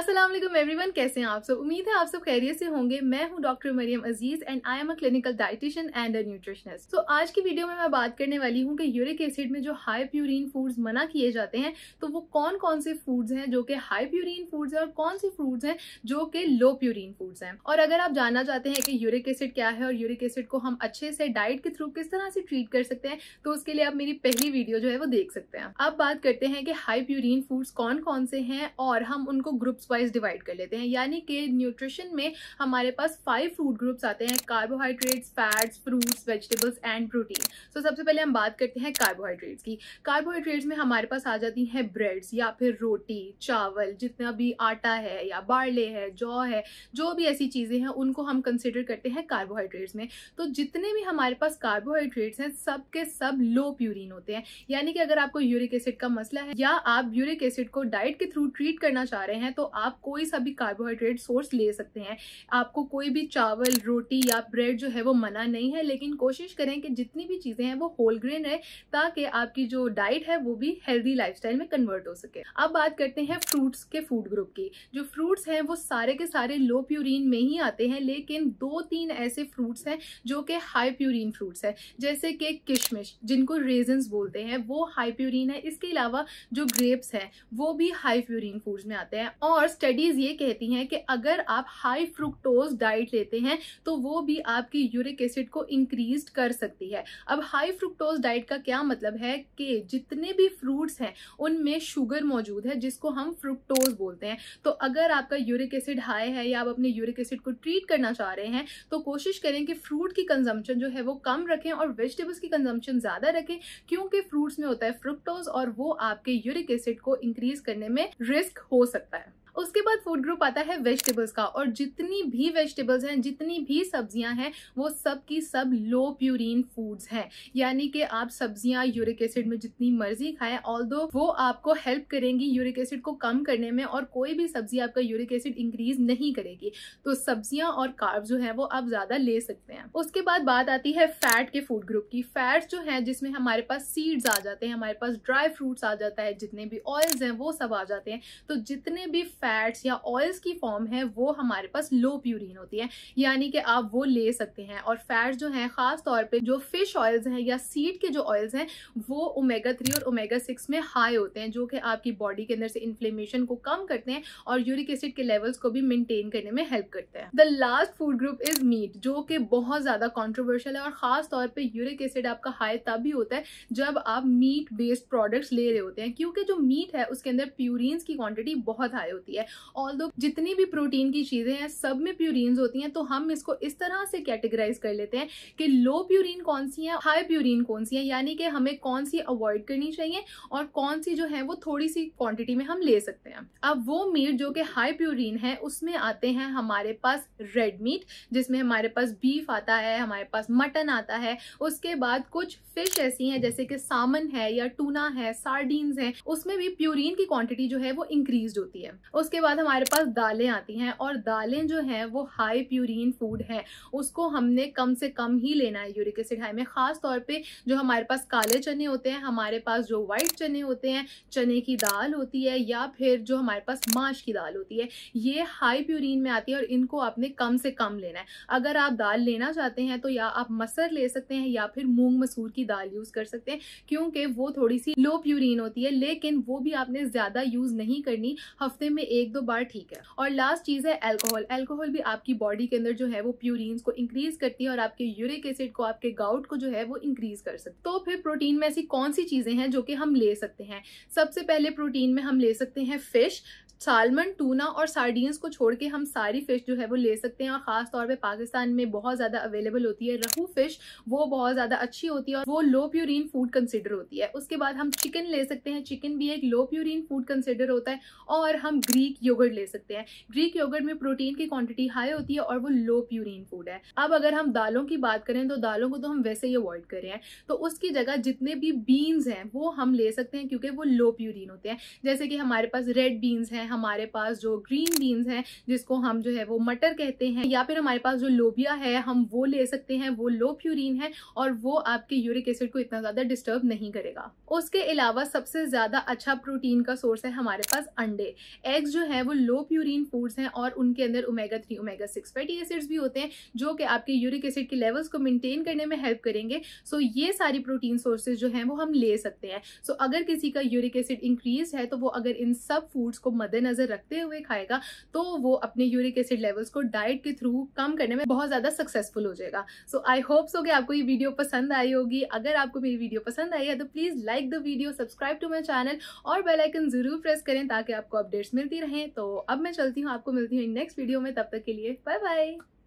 Aslam every one कैसे हैं आप सब उम्मीद है आप सब खैरियत से होंगे मैं हूं doctor Mariam Aziz and I am a clinical dietitian and a nutritionist तो आज की वीडियो में मैं बात करने वाली हूं कि यूरिक एसिड में जो हाई प्यूरिन फूड्स मना किए जाते हैं तो वो कौन कौन से फूड्स हैं जो कि हाई प्यूरिन फूड्स हैं और कौन से फ्रूट्स हैं जो कि लो प्यूरिन फूड्स हैं और अगर आप जानना चाहते हैं कि यूरिक एसिड क्या है और यूरिक एसिड को हम अच्छे से डाइट के थ्रू किस तरह से ट्रीट कर सकते हैं तो उसके लिए आप मेरी पहली वीडियो जो है वो देख सकते हैं अब बात करते हैं कि हाई प्यूरिन फूड्स कौन कौन से हैं और हम उनको ग्रुप्स वाइज डिवाइड कर लेते हैं यानी कि न्यूट्रिशन में हमारे पास फाइव फूड ग्रुप्स आते हैं carbohydrates fats fruits vegetables and protein so सबसे पहले हम बात करते हैं कार्बोहाइड्रेट्स की कार्बोहाइड्रेट्स में हमारे पास आ जाती हैं ब्रेड्स या फिर रोटी चावल जितना भी आटा है या बार्ले है जौ है जो भी ऐसी चीज़ें हैं उनको हम कंसिडर करते हैं कार्बोहाइड्रेट्स में तो जितने भी हमारे पास कार्बोहाइड्रेट्स हैं सब के सब लो प्यूरिन होते हैं यानी कि अगर आपको यूरिक एसिड का मसला है या आप यूरिक एसिड को डाइट के थ्रू ट्रीट करना चाह रहे हैं तो आप कोई सा भी कार्बोहाइड्रेट सोर्स ले सकते हैं आपको कोई भी चावल रोटी या ब्रेड जो है वो मना नहीं है लेकिन कोशिश करें कि जितनी भी चीज़ें हैं वो होल ग्रेन रहे ताकि आपकी जो डाइट है वो भी हेल्दी लाइफ में कन्वर्ट हो सके अब बात करते हैं फ्रूट्स के फूड ग्रुप की जो फ्रूट्स हैं वो सारे के सारे लो प्यूरिन में ही आते हैं लेकिन दो तीन ऐसे फ्रूट्स हैं जो कि हाई प्यूरिन फ्रूट्स हैं जैसे कि किशमिश जिनको रेजन्स बोलते हैं वो हाई प्यूरिन है इसके अलावा जो ग्रेप्स हैं वो भी हाई प्यूरिन फूड्स में आते हैं और और स्टडीज ये कहती हैं कि अगर आप हाई फ्रुक्टोज डाइट लेते हैं तो वो भी आपकी यूरिक एसिड को इंक्रीज कर सकती है अब हाई फ्रुक्टोज डाइट का क्या मतलब है कि जितने भी फ्रूट्स हैं उनमें शुगर मौजूद है जिसको हम फ्रुक्टोज बोलते हैं तो अगर आपका यूरिक एसिड हाई है या आप अपने यूरिक एसिड को ट्रीट करना चाह रहे हैं तो कोशिश करें कि फ्रूट की कंजम्पन जो है वो कम रखें और वेजिटेबल्स की कंजम्पन ज़्यादा रखें क्योंकि फ्रूट्स में होता है फ्रुक्टोज और वो आपके यूरिक एसिड को इंक्रीज करने में रिस्क हो सकता है उसके बाद फूड ग्रुप आता है वेजिटेबल्स का और जितनी भी वेजिटेबल्स हैं जितनी भी सब्जियां हैं वो सब की सब लो प्यूरिन फूड्स हैं यानी कि आप सब्जियां यूरिक एसिड में जितनी मर्जी खाएं ऑल दो वो आपको हेल्प करेंगी यूरिक एसिड को कम करने में और कोई भी सब्जी आपका यूरिक एसिड इंक्रीज नहीं करेगी तो सब्जियां और कार्ब जो है वो आप ज्यादा ले सकते हैं उसके बाद बात आती है फैट के फूड ग्रुप की फैट्स जो है जिसमें हमारे पास सीड्स आ जाते हैं हमारे पास ड्राई फ्रूट्स आ जाता है जितने भी ऑयल्स हैं वो सब आ जाते हैं तो जितने भी फैट फैट्स या ऑयल्स की फॉर्म है वो हमारे पास लो प्यूरिन होती है यानी कि आप वो ले सकते हैं और फैट्स जो हैं खास तौर पे जो फिश ऑयल्स हैं या सीड के जो ऑयल्स हैं वो ओमेगा थ्री और ओमेगा सिक्स में हाई होते हैं जो कि आपकी बॉडी के अंदर से इन्फ्लेमेशन को कम करते हैं और यूरिक एसिड के लेवल्स को भी मेनटेन करने में हेल्प करते हैं the last food group is meat जो कि बहुत ज्यादा कॉन्ट्रोवर्शियल है और खास तौर पर यूरिक एसिड आपका हाई तब भी होता है जब आप मीट बेस्ड प्रोडक्ट्स ले रहे होते हैं क्योंकि जो मीट है उसके अंदर प्यूरिन की क्वांटिटी बहुत हाई होती है होती है ऑल जितनी भी प्रोटीन की चीज़ें हैं सब में प्यूरिन होती हैं तो हम इसको इस तरह से कैटेगराइज कर लेते हैं कि लो प्यूरिन कौन सी है हाई प्यूरिन कौन सी है यानी कि हमें कौन सी अवॉइड करनी चाहिए और कौन सी जो है वो थोड़ी सी क्वांटिटी में हम ले सकते हैं अब वो मीट जो कि हाई प्यूरिन है उसमें आते हैं हमारे पास रेड मीट जिसमें हमारे पास बीफ आता है हमारे पास मटन आता है उसके बाद कुछ फिश ऐसी हैं जैसे कि सामन है या टूना है सार्डीन्स हैं उसमें भी प्यूरिन की क्वांटिटी जो है वो इंक्रीज होती है उसके बाद हमारे पास दालें आती हैं और दालें जो हैं वो हाई प्यूरिन फूड हैं उसको हमने कम से कम ही लेना है यूरिक एसिड हाई में ख़ास तौर पे जो हमारे पास काले चने होते हैं हमारे पास जो वाइट चने होते हैं चने की दाल होती है या फिर जो हमारे पास माश की दाल होती है ये हाई प्यूरिन में आती है और इनको आपने कम से कम लेना है अगर आप दाल लेना चाहते हैं तो या आप मसर ले सकते हैं या फिर मूंग मसूर की दाल यूज़ कर सकते हैं क्योंकि वो थोड़ी सी लो प्यूरिन होती है लेकिन वो भी आपने ज़्यादा यूज़ नहीं करनी हफ्ते में एक दो बार ठीक है और लास्ट चीज है एल्कोहल एल्कोहल भी आपकी बॉडी के अंदर जो है वो प्यूरिन्स को इंक्रीज करती है और आपके यूरिक एसिड को आपके गाउट को जो है वो इंक्रीज कर सकते तो फिर प्रोटीन में ऐसी कौन सी चीजें हैं जो कि हम ले सकते हैं सबसे पहले प्रोटीन में हम ले सकते हैं फिश सालमन टूना और सार्डियंस को छोड़ के हम सारी फिश जो है वो ले सकते हैं और ख़ास तौर पे पाकिस्तान में बहुत ज़्यादा अवेलेबल होती है रहू फिश वो बहुत ज़्यादा अच्छी होती है और वो लो प्यूरिन फूड कंसिडर होती है उसके बाद हम चिकन ले सकते हैं चिकन भी एक लो प्यूरिन फूड कंसिडर होता है और हम ग्रीन ग्रीक योगर्ट ले सकते हैं ग्रीक योगर्ट में प्रोटीन की क्वांटिटी हाई होती है और वो लो प्यूरिन फूड है अब अगर हम दालों की बात करें तो दालों को तो हम वैसे ही अवॉइड कर रहे हैं तो उसकी जगह जितने भी बीन्स हैं वो हम ले सकते हैं क्योंकि वो लो प्यूरिन होते हैं जैसे कि हमारे पास रेड बीन्स हैं हमारे पास जो ग्रीन बीन्स हैं जिसको हम जो है वो मटर कहते हैं या फिर हमारे पास जो लोबिया है हम वो ले सकते हैं वो लो प्यूरिन है और वो आपके यूरिक एसिड को इतना ज़्यादा डिस्टर्ब नहीं करेगा उसके अलावा सबसे ज़्यादा अच्छा प्रोटीन का सोर्स है हमारे पास अंडे एग्स एग्स जो है वो लो प्यूरिन फूड्स हैं और उनके अंदर omega three omega six fatty acids भी होते हैं जो कि आपके यूरिक एसिड के लेवल्स को मेंटेन करने में हेल्प करेंगे सो so, ये सारी प्रोटीन सोर्सेज जो हैं वो हम ले सकते हैं सो so, अगर किसी का यूरिक एसिड इंक्रीज है तो वो अगर इन सब फूड्स को मद्देनजर रखते हुए खाएगा तो वो अपने यूरिक एसिड लेवल्स को डाइट के थ्रू कम करने में बहुत ज़्यादा सक्सेसफुल हो जाएगा सो आई होप सो कि आपको ये वीडियो पसंद आई होगी अगर आपको मेरी वीडियो पसंद आई है तो please like the video subscribe to my channel और बेलाइकन जरूर प्रेस करें ताकि आपको अपडेट्स मिलती रहें तो अब मैं चलती हूँ आपको मिलती हूँ नेक्स्ट वीडियो में तब तक के लिए बाय बाय